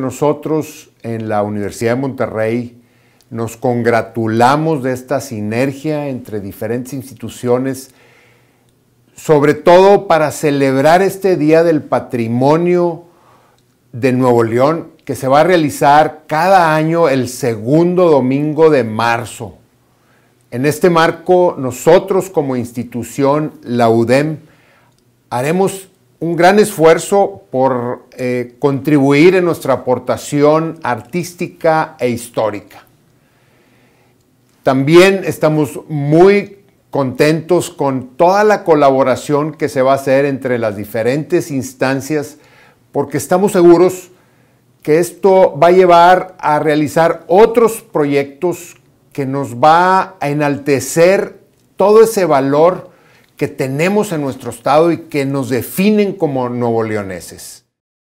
Nosotros en la Universidad de Monterrey nos congratulamos de esta sinergia entre diferentes instituciones, sobre todo para celebrar este Día del Patrimonio de Nuevo León, que se va a realizar cada año el segundo domingo de marzo. En este marco, nosotros como institución, la UDEM, haremos un gran esfuerzo por eh, contribuir en nuestra aportación artística e histórica. También estamos muy contentos con toda la colaboración que se va a hacer entre las diferentes instancias porque estamos seguros que esto va a llevar a realizar otros proyectos que nos va a enaltecer todo ese valor que tenemos en nuestro estado y que nos definen como nuevo leoneses.